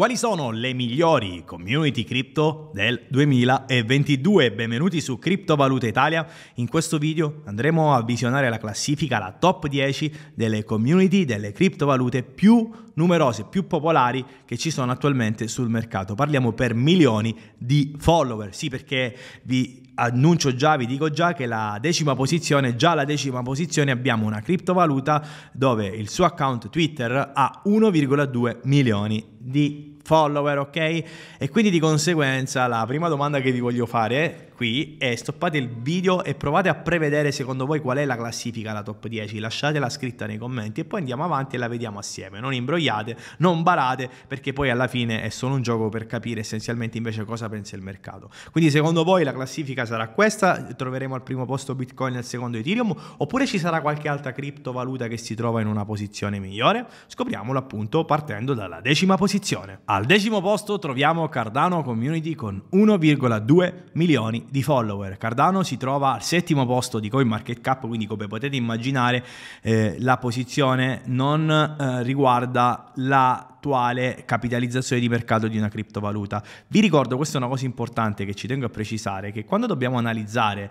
Quali sono le migliori community crypto del 2022? Benvenuti su Criptovaluta Italia. In questo video andremo a visionare la classifica, la top 10 delle community delle criptovalute più numerose, più popolari che ci sono attualmente sul mercato. Parliamo per milioni di follower. Sì, perché vi annuncio già, vi dico già che la decima posizione, già la decima posizione abbiamo una criptovaluta dove il suo account Twitter ha 1,2 milioni di follower follower, ok? E quindi di conseguenza la prima domanda che vi voglio fare è qui e stoppate il video e provate a prevedere secondo voi qual è la classifica, la top 10, lasciatela scritta nei commenti e poi andiamo avanti e la vediamo assieme, non imbrogliate, non barate perché poi alla fine è solo un gioco per capire essenzialmente invece cosa pensa il mercato. Quindi secondo voi la classifica sarà questa, troveremo al primo posto Bitcoin e al secondo Ethereum oppure ci sarà qualche altra criptovaluta che si trova in una posizione migliore? Scopriamolo appunto partendo dalla decima posizione. Al decimo posto troviamo Cardano Community con 1,2 milioni di follower. Cardano si trova al settimo posto di CoinMarketCap, quindi come potete immaginare eh, la posizione non eh, riguarda la attuale capitalizzazione di mercato di una criptovaluta. Vi ricordo, questa è una cosa importante che ci tengo a precisare, che quando dobbiamo analizzare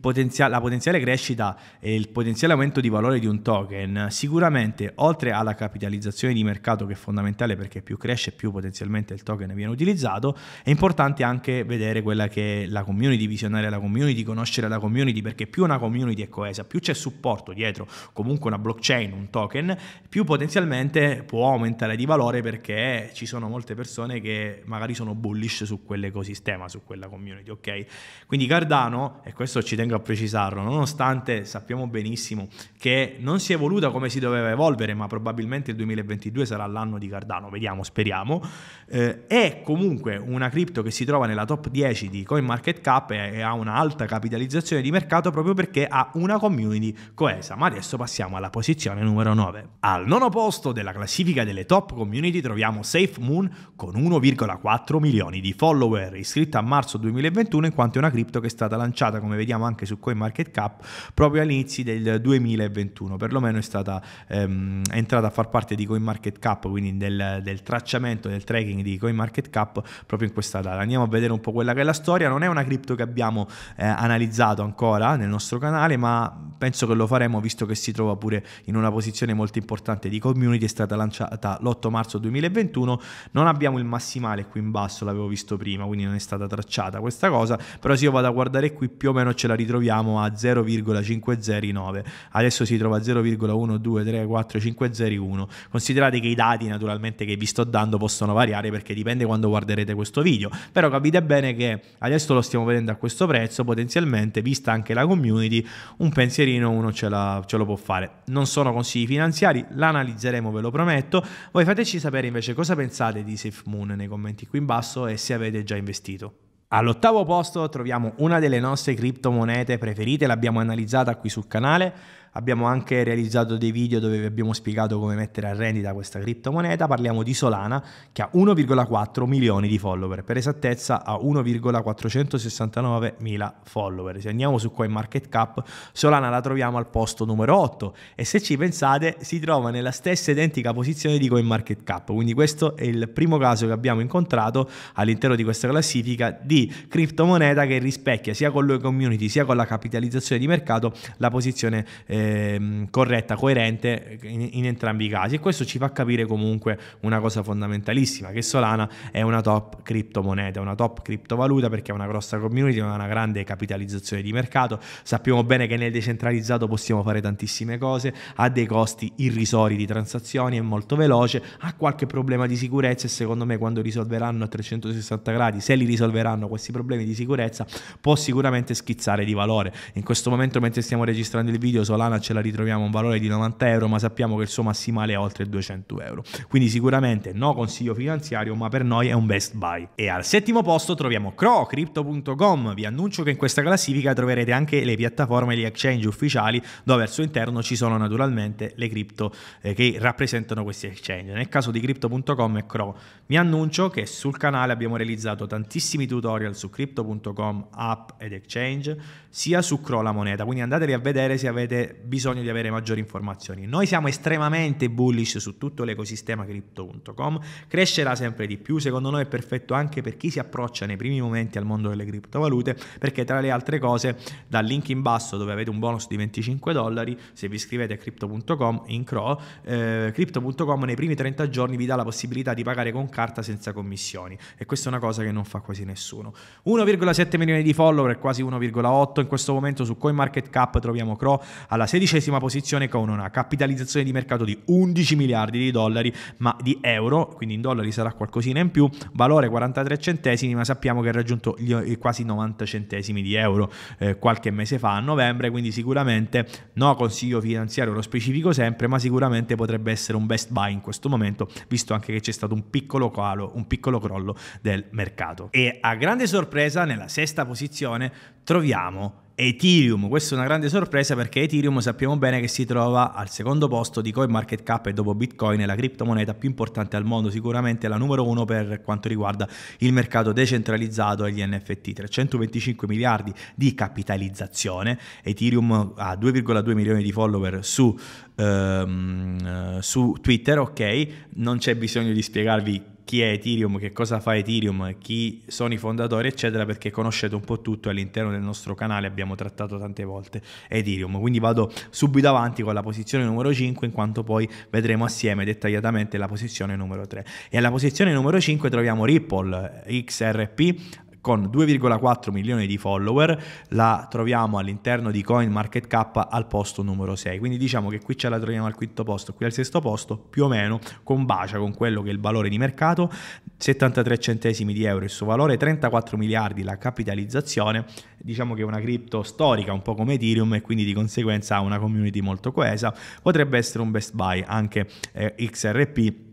potenziale, la potenziale crescita e il potenziale aumento di valore di un token, sicuramente oltre alla capitalizzazione di mercato che è fondamentale perché più cresce più potenzialmente il token viene utilizzato, è importante anche vedere quella che è la community, visionare la community, conoscere la community, perché più una community è coesa, più c'è supporto dietro comunque una blockchain, un token, più potenzialmente può aumentare di valore dolore perché ci sono molte persone che magari sono bullish su quell'ecosistema, su quella community, ok? Quindi Cardano, e questo ci tengo a precisarlo, nonostante sappiamo benissimo che non si è evoluta come si doveva evolvere, ma probabilmente il 2022 sarà l'anno di Cardano, vediamo, speriamo, eh, è comunque una cripto che si trova nella top 10 di CoinMarketCap e, e ha un'alta capitalizzazione di mercato proprio perché ha una community coesa. Ma adesso passiamo alla posizione numero 9. Al nono posto della classifica delle top community community troviamo Safe Moon con 1,4 milioni di follower, iscritta a marzo 2021 in quanto è una cripto che è stata lanciata, come vediamo anche su CoinMarketCap, proprio all'inizio del 2021, perlomeno è stata ehm, è entrata a far parte di CoinMarketCap, quindi del, del tracciamento, del tracking di CoinMarketCap proprio in questa data. Andiamo a vedere un po' quella che è la storia, non è una cripto che abbiamo eh, analizzato ancora nel nostro canale, ma penso che lo faremo visto che si trova pure in una posizione molto importante di community, è stata lanciata l'8 marzo marzo 2021 non abbiamo il massimale qui in basso l'avevo visto prima quindi non è stata tracciata questa cosa però se io vado a guardare qui più o meno ce la ritroviamo a 0,509 adesso si trova a 0,1234501 considerate che i dati naturalmente che vi sto dando possono variare perché dipende quando guarderete questo video però capite bene che adesso lo stiamo vedendo a questo prezzo potenzialmente vista anche la community un pensierino uno ce, la, ce lo può fare non sono consigli finanziari l'analizzeremo ve lo prometto voi fateci sapere invece cosa pensate di SafeMoon nei commenti qui in basso e se avete già investito. All'ottavo posto troviamo una delle nostre criptomonete preferite, l'abbiamo analizzata qui sul canale, abbiamo anche realizzato dei video dove vi abbiamo spiegato come mettere a rendita questa criptomoneta, parliamo di Solana che ha 1,4 milioni di follower, per esattezza ha 1,469 mila follower, se andiamo su CoinMarketCap Solana la troviamo al posto numero 8 e se ci pensate si trova nella stessa identica posizione di CoinMarketCap, quindi questo è il primo caso che abbiamo incontrato all'interno di questa classifica di criptomoneta che rispecchia sia con le community sia con la capitalizzazione di mercato la posizione eh, Ehm, corretta, coerente in, in, entrambi i casi. E questo ci fa capire comunque una cosa fondamentalissima, che Solana è una top criptomoneta, una top criptovaluta perché è una grossa community, ha una grande capitalizzazione di mercato. Sappiamo bene che nel decentralizzato possiamo fare tantissime cose, ha dei costi irrisori di transazioni, è molto veloce, ha qualche problema di sicurezza e secondo me quando risolveranno a 360 gradi, se li risolveranno questi problemi di sicurezza, può sicuramente schizzare di valore. In questo momento mentre stiamo registrando il video Solana Fofana ce la ritroviamo a un valore di 90 euro, ma sappiamo che il suo massimale è oltre 200 euro. Quindi sicuramente no consiglio finanziario, ma per noi è un best buy. E al settimo posto troviamo crocrypto.com. Vi annuncio che in questa classifica troverete anche le piattaforme e gli exchange ufficiali, dove al suo interno ci sono naturalmente le cripto eh, che rappresentano questi exchange. Nel caso di Crypto.com e Cro, vi annuncio che sul canale abbiamo realizzato tantissimi tutorial su Crypto.com, app ed exchange, sia su Cro la moneta. Quindi andatevi a vedere se avete bisogno di avere maggiori informazioni. Noi siamo estremamente bullish su tutto l'ecosistema crypto.com, crescerà sempre di più, secondo noi è perfetto anche per chi si approccia nei primi momenti al mondo delle criptovalute, perché tra le altre cose dal link in basso dove avete un bonus di 25 dollari, se vi iscrivete a crypto.com in CRO, eh, crypto.com nei primi 30 giorni vi dà la possibilità di pagare con carta senza commissioni e questa è una cosa che non fa quasi nessuno. 1,7 milioni di follower, quasi 1,8 in questo momento su CoinMarketCap troviamo CRO alla sedicesima posizione con una capitalizzazione di mercato di 11 miliardi di dollari, ma di euro, quindi in dollari sarà qualcosina in più, valore 43 centesimi, ma sappiamo che ha raggiunto gli, eh, quasi 90 centesimi di euro eh, qualche mese fa a novembre, quindi sicuramente no consiglio finanziario lo specifico sempre, ma sicuramente potrebbe essere un best buy in questo momento, visto anche che c'è stato un piccolo calo, un piccolo crollo del mercato. E a grande sorpresa nella sesta posizione troviamo Ethereum, questa è una grande sorpresa perché Ethereum sappiamo bene che si trova al secondo posto di CoinMarketCap e dopo Bitcoin è la criptomoneta più importante al mondo, sicuramente la numero uno per quanto riguarda il mercato decentralizzato e gli NFT, 325 miliardi di capitalizzazione, Ethereum ha 2,2 milioni di follower su, ehm, eh, su Twitter, ok, non c'è bisogno di spiegarvi chi è Ethereum, che cosa fa Ethereum, chi sono i fondatori, eccetera, perché conoscete un po' tutto all'interno del nostro canale abbiamo trattato tante volte Ethereum. Quindi vado subito avanti con la posizione numero 5, in quanto poi vedremo assieme dettagliatamente la posizione numero 3. E alla posizione numero 5 troviamo Ripple, XRP, con 2,4 milioni di follower, la troviamo all'interno di CoinMarketCap al posto numero 6. Quindi diciamo che qui ce la troviamo al quinto posto, qui al sesto posto, più o meno combacia con quello che è il valore di mercato, 73 centesimi di euro il suo valore, 34 miliardi la capitalizzazione, diciamo che è una cripto storica, un po' come Ethereum e quindi di conseguenza ha una community molto coesa, potrebbe essere un best buy anche eh, XRP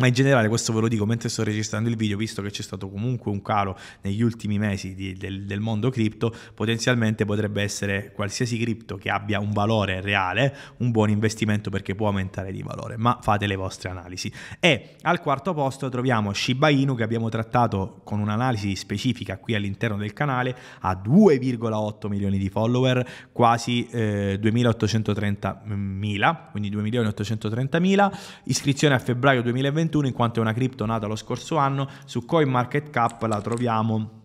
ma in generale, questo ve lo dico mentre sto registrando il video, visto che c'è stato comunque un calo negli ultimi mesi di, del, del, mondo cripto, potenzialmente potrebbe essere qualsiasi cripto che abbia un valore reale un buon investimento perché può aumentare di valore. Ma fate le vostre analisi. E al quarto posto troviamo Shiba Inu che abbiamo trattato con un'analisi specifica qui all'interno del canale, ha 2,8 milioni di follower, quasi eh, 2.830.000, quindi 2.830.000, iscrizione a febbraio 2021. 2021 in quanto è una cripto nata lo scorso anno, su CoinMarketCap la troviamo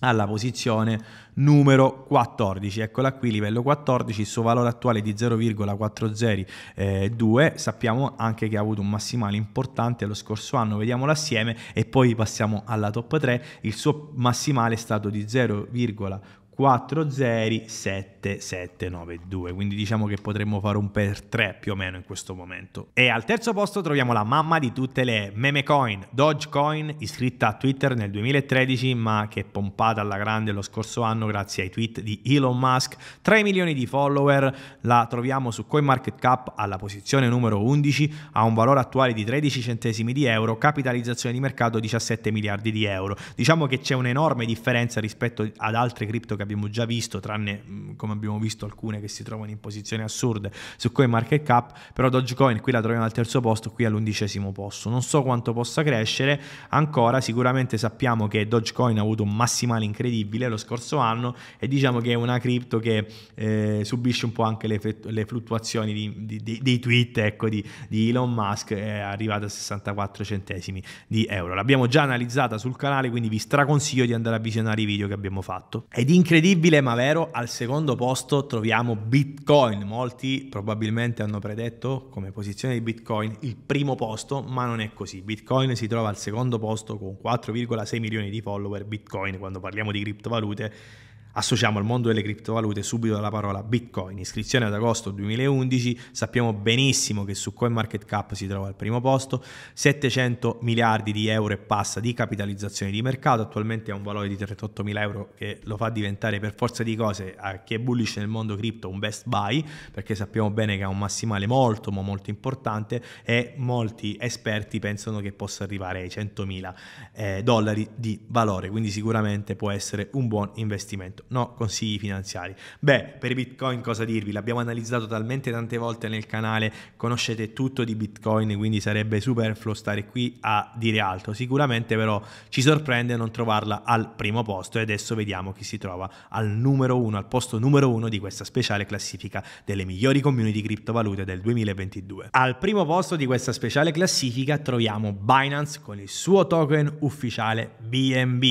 alla posizione numero 14, eccola qui, livello 14, il suo valore attuale è di 0,402, sappiamo anche che ha avuto un massimale importante lo scorso anno, vediamolo assieme e poi passiamo alla top 3, il suo massimale è stato di 0,402 407792. Quindi diciamo che potremmo fare un per 3 più o meno in questo momento. E al terzo posto troviamo la mamma di tutte le meme coin, Dogecoin, iscritta a Twitter nel 2013 ma che è pompata alla grande lo scorso anno grazie ai tweet di Elon Musk. 3 milioni di follower, la troviamo su CoinMarketCap alla posizione numero 11, ha un valore attuale di 13 centesimi di euro, capitalizzazione di mercato 17 miliardi di euro. Diciamo che c'è un'enorme differenza rispetto ad altre criptocurrency che abbiamo già visto, tranne mm, come abbiamo visto alcune che si trovano in posizioni assurde su CoinMarketCap, però Dogecoin qui la troviamo al terzo posto, qui all'undicesimo posto. Non so quanto possa crescere ancora, sicuramente sappiamo che Dogecoin ha avuto un massimale incredibile lo scorso anno e diciamo che è una cripto che eh, subisce un po' anche le, le fluttuazioni di, di, di, dei tweet ecco, di, Elon Musk, eh, è arrivata a 64 centesimi di euro. L'abbiamo già analizzata sul canale, quindi vi straconsiglio di andare a visionare i video che abbiamo fatto. Ed incredibile Incredibile ma vero, al secondo posto troviamo Bitcoin. Molti probabilmente hanno predetto come posizione di Bitcoin il primo posto, ma non è così. Bitcoin si trova al secondo posto con 4,6 milioni di follower. Bitcoin, quando parliamo di criptovalute, Associamo al mondo delle criptovalute subito la parola Bitcoin, iscrizione ad agosto 2011, sappiamo benissimo che su CoinMarketCap si trova al primo posto, 700 miliardi di euro e passa di capitalizzazione di mercato, attualmente ha un valore di 38 mila euro che lo fa diventare per forza di cose a chi è bullish nel mondo cripto un best buy, perché sappiamo bene che ha un massimale molto ma molto importante e molti esperti pensano che possa arrivare ai 100 mila eh, dollari di valore, quindi sicuramente può essere un buon investimento investimento, no consigli finanziari. Beh, per Bitcoin cosa dirvi? L'abbiamo analizzato talmente tante volte nel canale, conoscete tutto di Bitcoin, quindi sarebbe superfluo stare qui a dire altro. Sicuramente però ci sorprende non trovarla al primo posto e adesso vediamo chi si trova al numero uno, al posto numero uno di questa speciale classifica delle migliori community criptovalute del 2022. Al primo posto di questa speciale classifica troviamo Binance con il suo token ufficiale BNB,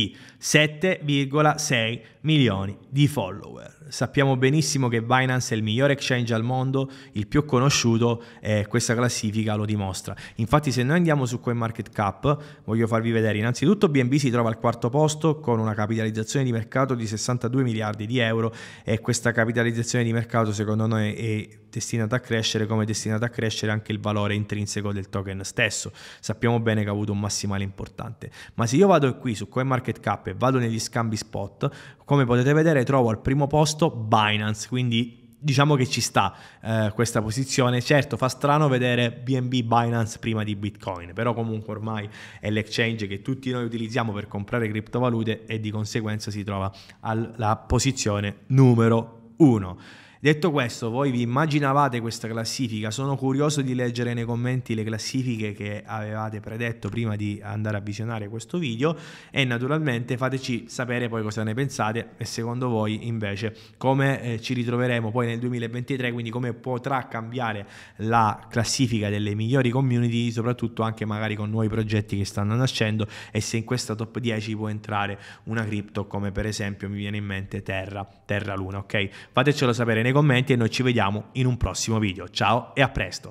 7,6 milioni milioni di follower. Sappiamo benissimo che Binance è il migliore exchange al mondo, il più conosciuto e questa classifica lo dimostra. Infatti se noi andiamo su CoinMarketCap, voglio farvi vedere, innanzitutto BNB si trova al quarto posto con una capitalizzazione di mercato di 62 miliardi di euro e questa capitalizzazione di mercato secondo noi è destinata a crescere come è destinata a crescere anche il valore intrinseco del token stesso. Sappiamo bene che ha avuto un massimale importante. Ma se io vado qui su CoinMarketCap e vado negli scambi spot, come potete potete vedere trovo al primo posto Binance, quindi diciamo che ci sta eh, questa posizione. Certo, fa strano vedere BNB Binance prima di Bitcoin, però comunque ormai è l'exchange che tutti noi utilizziamo per comprare criptovalute e di conseguenza si trova alla posizione numero 1. Detto questo, voi vi immaginavate questa classifica? Sono curioso di leggere nei commenti le classifiche che avevate predetto prima di andare a visionare questo video e naturalmente fateci sapere poi cosa ne pensate e secondo voi invece come eh, ci ritroveremo poi nel 2023, quindi come potrà cambiare la classifica delle migliori community, soprattutto anche magari con nuovi progetti che stanno nascendo e se in questa top 10 può entrare una cripto come per esempio mi viene in mente Terra, Terra Luna, ok? Fatecelo sapere nei nei commenti e noi ci vediamo in un prossimo video. Ciao e a presto!